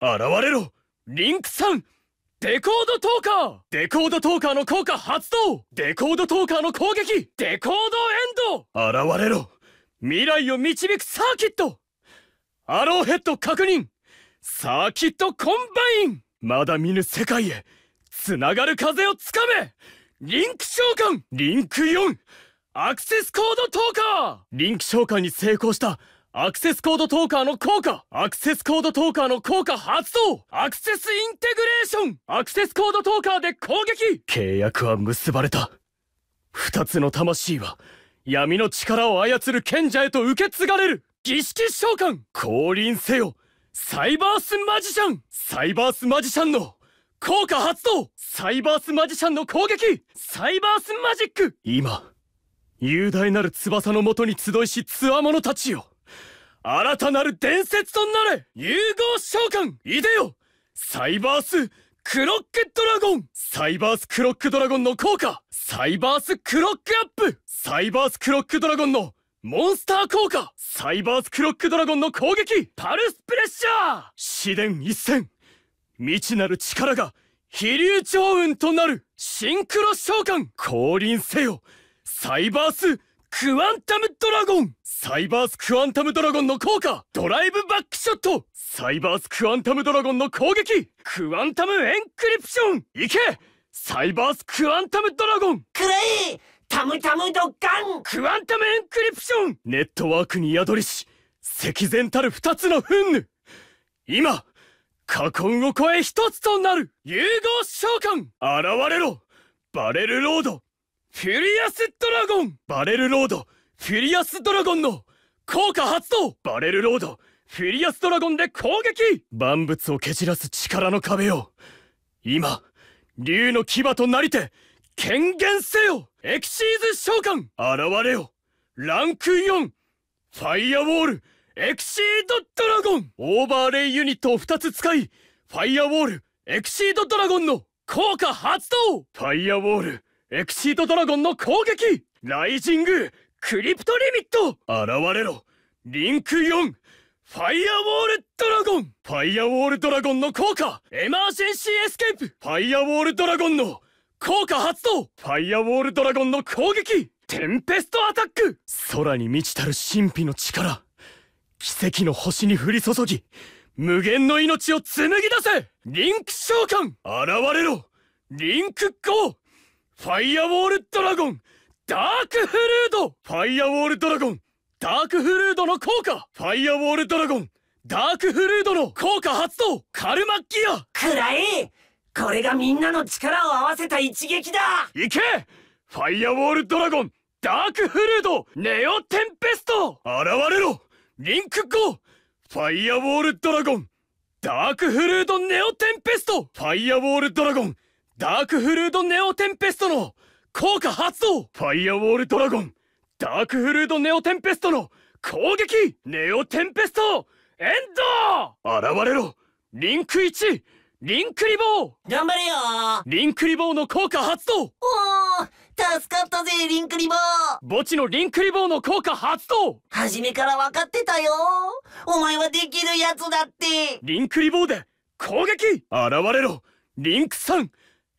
現れろリンクさんデコードトーカーデコードトーカーの効果発動デコードトーカーの攻撃デコードエンド現れろ未来を導くサーキットアローヘッド確認サーキットコンバインまだ見ぬ世界へつながる風をつかめリンク召喚リンク4アクセスコードトーカーリンク召喚に成功したアクセスコードトーカーの効果アクセスコードトーカーの効果発動アクセスインテグレーションアクセスコードトーカーで攻撃契約は結ばれた。二つの魂は、闇の力を操る賢者へと受け継がれる儀式召喚降臨せよサイバースマジシャンサイバースマジシャンの効果発動サイバースマジシャンの攻撃サイバースマジック今、雄大なる翼のもとに集いし強者たちよ新たなる伝説となれ融合召喚いでよサイバースクロックドラゴンサイバースクロックドラゴンの効果サイバースクロックアップサイバースクロックドラゴンのモンスター効果サイバースクロックドラゴンの攻撃パルスプレッシャー紫電一戦未知なる力が飛竜超雲となるシンクロ召喚降臨せよサイバースクワンタムドラゴンサイバースクアンタムドラゴンの効果ドライブバックショットサイバースクアンタムドラゴンの攻撃クアンタムエンクリプション行けサイバースクアンタムドラゴンくれいタムタムドッカンクアンタムエンクリプションネットワークに宿りし赤然たる二つの憤怒今過根を越え一つとなる融合召喚現れろバレルロードフュリアスドラゴンバレルロードフィリアスドラゴンの効果発動バレルロードフィリアスドラゴンで攻撃万物を蹴散らす力の壁を今竜の牙となりて権限せよエキシーズ召喚現れよランク4ファイアウォールエクシードドラゴンオーバーレイユニットを2つ使いファイアウォールエクシードドラゴンの効果発動ファイアウォールエクシードドラゴンの攻撃ライジングクリプトリミット現れろリンク4ファイアウォールドラゴンファイアウォールドラゴンの効果エマージェンシーエスケープファイアウォールドラゴンの効果発動ファイアウォールドラゴンの攻撃テンペストアタック空に満ちたる神秘の力奇跡の星に降り注ぎ無限の命を紡ぎ出せリンク召喚現れろリンク 5! ファイアウォールドラゴンダークフルードファイアウォールドラゴンダークフルードの効果ファイアウォールドラゴンダークフルードの効果発動カルマッギアくらえこれがみんなの力を合わせた一撃だ行けファイアウォールドラゴンダークフルードネオテンペスト現れろリンク5ファイアウォールドラゴンダークフルードネオテンペストファイアウォールドラゴンダークフルードネオテンペストの効果発動ファイアウォールドラゴンダークフルードネオテンペストの攻撃ネオテンペストエンド現れろリンク1リンクリボー頑張れよリンクリボーの効果発動おー助かったぜリンクリボー墓地のリンクリボーの効果発動初めから分かってたよお前はできるやつだってリンクリボーで攻撃現れろリンク3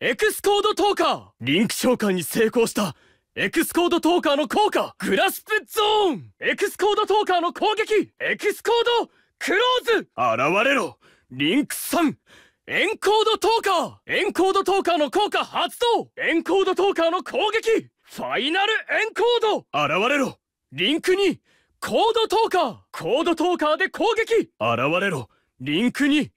エクスコードトーカーリンク召喚に成功したエクスコードトーカーの効果グラスプゾーンエクスコードトーカーの攻撃エクスコードクローズ現れろリンクさんエンコードトーカーエンコードトーカーの効果発動エンコードトーカーの攻撃ファイナルエンコード現れろリンクにコードトーカーコードトーカーで攻撃現れろリンクに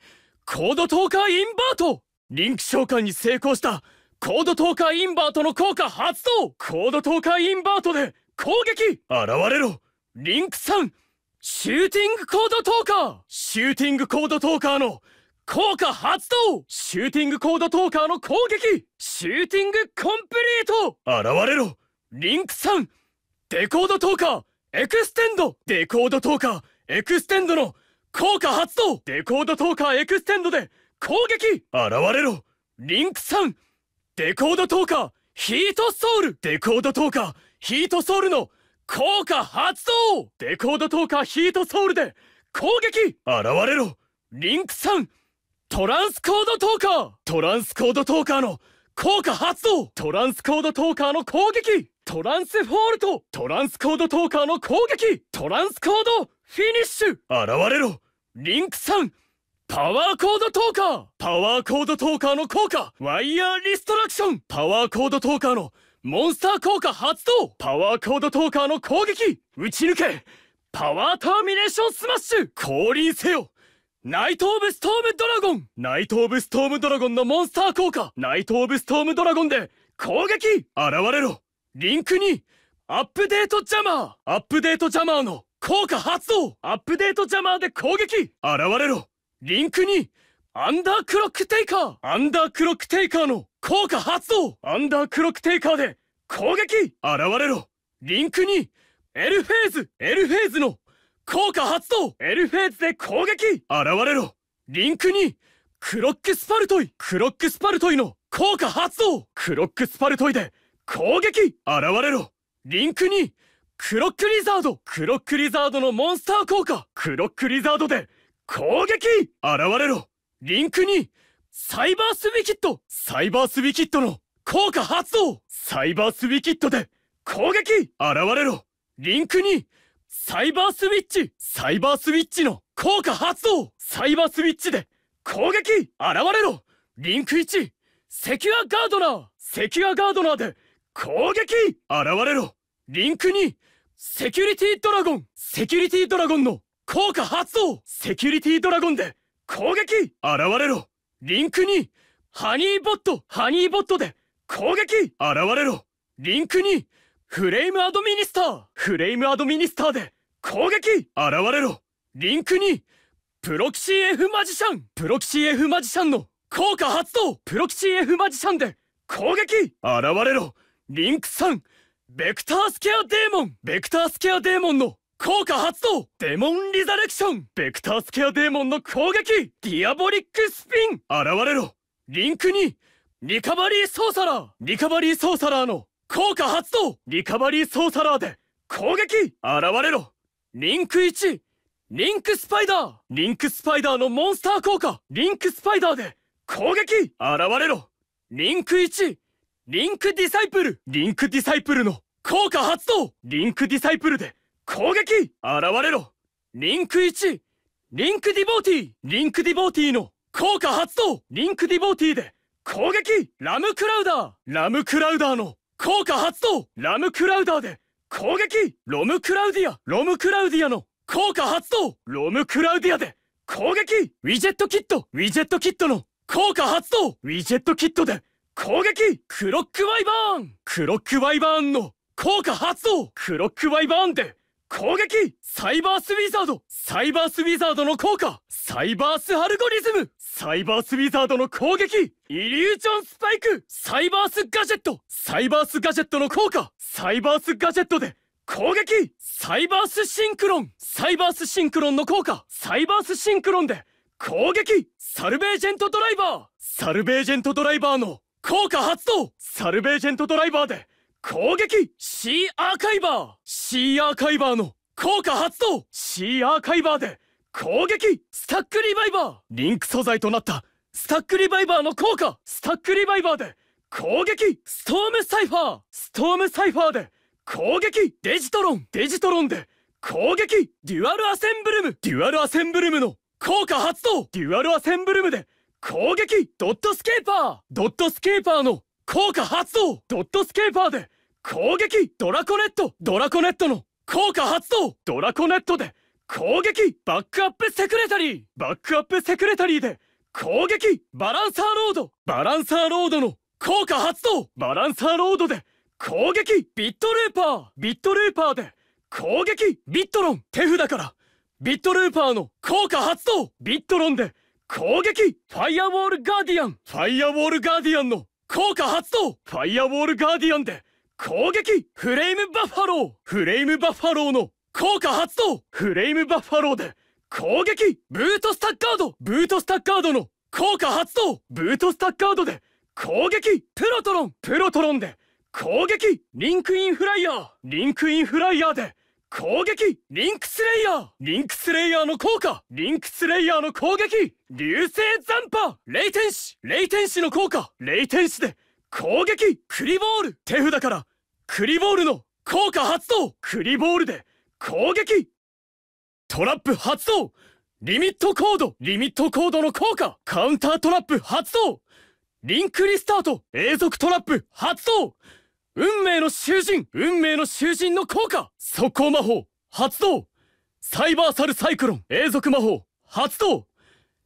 コードトーカーインバートリンク召喚に成功したコードトーカーインバートの効果発動コードトーカーインバートで攻撃現れろリンクさんシューティングコードトーカーシューティングコードトーカーの効果発動シューティングコードトーカーの攻撃シューティングコンプリート現れろリンクさんデコードトーカーエクステンドデコードトーカーエクステンドの効果発動デコードトーカーエクステンドで攻撃現れろリンクさんデコードトーカーヒートソウルデコードトーカーヒートソウルの効果発動デコードトーカーヒートソウルで攻撃現れろリンクさんトランスコードトーカートランスコードトーカーの効果発動トランスコードトーカーの攻撃トランスフォールトトランスコードトーカーの攻撃トランスコードフィニッシュ現れろリンクさんパワーコードトーカーパワーコードトーカーの効果ワイヤーリストラクションパワーコードトーカーのモンスター効果発動パワーコードトーカーの攻撃打ち抜けパワーターミネーションスマッシュ降臨せよナイト・オブ・ストーム・ドラゴンナイト・オブ・ストーム・ドラゴンのモンスター効果ナイト・オブ・ストーム・ドラゴンで攻撃現れろリンクにアップデートジャマーアップデートジャマーの効果発動アップデートジャマーで攻撃現れろリンクにアンダークロックテイカーアンダークロックテイカーの効果発動アンダークロックテイカーで攻撃現れろリンクにエルフェーズエルフェーズの効果発動エルフェーズで攻撃現れろリンクにクロックスパルトイクロックスパルトイの効果発動クロックスパルトイで攻撃現れろリンクにクロックリザードクロックリザードのモンスター効果クロックリザードで攻撃現れろリンク2サイバースビキットサイバースビキットの効果発動サイバースビキットで攻撃現れろリンク2サイバースウィッチサイバースウィッチの効果発動サイバースウィッチで攻撃現れろリンク1セキュアガードナーセキュアガードナーで攻撃現れろリンク2セキュリティドラゴンセキュリティドラゴンの効果発動セキュリティドラゴンで攻撃現れろリンク2ハニーボットハニーボットで攻撃現れろリンク2フレームアドミニスターフレームアドミニスターで攻撃現れろリンク2プロキシー F マジシャンプロキシー F マジシャンの効果発動プロキシー F マジシャンで攻撃現れろリンク3ベクタースケアデーモンベクタースケアデーモンの効果発動デモンリザレクションベクタースケアデーモンの攻撃ディアボリックスピン現れろリンクにリカバリーソーサラーリカバリーソーサラーの効果発動リカバリーソーサラーで攻撃現れろリンク1リンクスパイダーリンクスパイダーのモンスター効果リンクスパイダーで攻撃現れろリンク1リンクディサイプルリンクディサイプルの効果発動リンクディサイプルで攻撃現れろリンク1リンクディボーティーリンクディボーティーの効果発動リンクディボーティーで攻撃ラムクラウダーラムクラウダーの効果発動ラムクラウダーで攻撃ロムクラウディアロムクラウディアの効果発動ロムクラウディアで攻撃ウィジェットキットウィジェットキットの効果発動ウィジェットキットで攻撃クロックワイバーンクロックワイバーンの効果発動クロックワイバーンで攻撃サイバースウィザードサイバースウィザードの効果サイバースアルゴリズムサイバースウィザードの攻撃イリュージョンスパイクサイバースガジェットサイバースガジェットの効果サイバースガジェットで攻撃サイバースシンクロンサイバースシンクロンの効果サイバースシンクロンで攻撃サルベージェントドライバーサルベージェントドライバーの効果発動サルベージェントドライバーで攻撃 !C アーカイバー !C アーカイバーの効果発動 !C アーカイバーで攻撃スタックリバイバーリンク素材となったスタックリバイバーの効果スタックリバイバーで攻撃ストームサイファーストームサイファーで攻撃デジトロンデジトロンで攻撃デュアルアセンブルムデュアルアセンブルムの効果発動デュアルアセンブルムで攻撃ドットスケーパードットスケーパーの効果発動ドットスケーパーで攻撃ドラコネットドラコネットの効果発動ドラコネットで攻撃バックアップセクレタリーバックアップセクレタリーで攻撃バランサーロードバランサーロードの効果発動バランサーロードで攻撃ビットルーパービットルーパーで攻撃ビットロン手札からビットルーパーの効果発動ビットロンで攻撃ファイアウォールガーディアンファイアウォールガーディアンの効果発動ファイアウォールガーディアンで攻撃フレームバッファローフレームバッファローの効果発動フレームバッファローで攻撃ブートスタッカードブートスタッカードの効果発動ブートスタッカードで攻撃プロトロンプロトロンで攻撃リンクインフライヤーリンクインフライヤーで攻撃リンクスレイヤーリンクスレイヤーの効果リンクスレイヤーの攻撃流星残波霊天使霊天使の効果霊天使で攻撃クリボール手札からクリボールの効果発動クリボールで攻撃トラップ発動リミットコードリミットコードの効果カウンタートラップ発動リンクリスタート永続トラップ発動運命の囚人運命の囚人の効果速攻魔法発動サイバーサルサイクロン永続魔法発動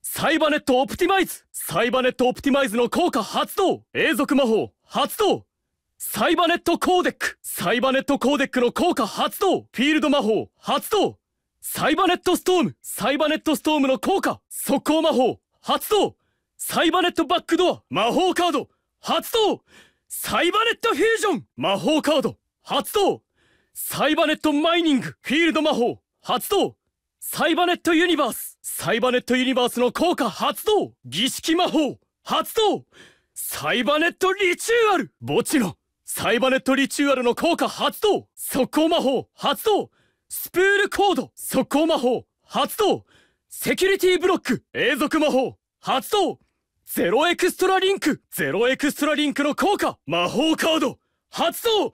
サイバネットオプティマイズサイバネットオプティマイズの効果発動永続魔法発動サイバネットコーデックサイバネットコーデックの効果発動フィールド魔法発動サイバネットストームサイバネットストームの効果速攻魔法発動サイバネットバックドア魔法カード発動サイバネットフュージョン魔法カード発動サイバネットマイニングフィールド魔法発動サイバネットユニバースサイバネットユニバースの効果発動儀式魔法発動サイバネットリチュアル墓地のサイバネットリチュアルの効果発動速攻魔法発動スプールコード速攻魔法発動セキュリティブロック永続魔法発動ゼロエクストラリンクゼロエクストラリンクの効果魔法カード発動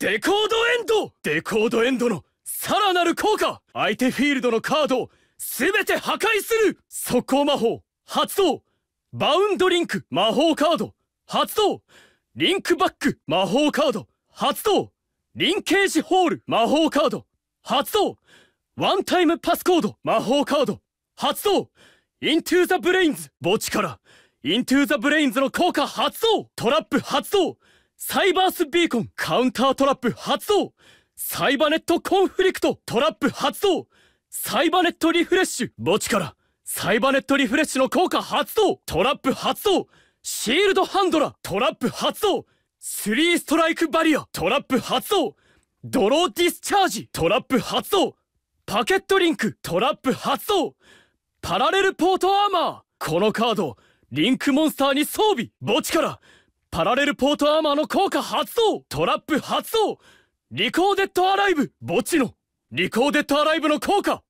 デコードエンドデコードエンドのさらなる効果相手フィールドのカードを全て破壊する速攻魔法発動バウンドリンク魔法カード発動リンクバック魔法カード発動リンケージホール魔法カード発動ワンタイムパスコード魔法カード発動イントゥーザブレインズ墓地からイントゥーザブレインズの効果発動トラップ発動サイバースビーコンカウンタートラップ発動サイバネットコンフリクトトラップ発動サイバネットリフレッシュ墓地からサイバネットリフレッシュの効果発動トラップ発動シールドハンドラトラップ発動スリーストライクバリアトラップ発動ドローディスチャージトラップ発動パケットリンクトラップ発動パラレルポートアーマーこのカードリンクモンスターに装備墓地からパラレルポートアーマーの効果発動トラップ発動リコーデッドアライブ墓地のリコーデッドアライブの効果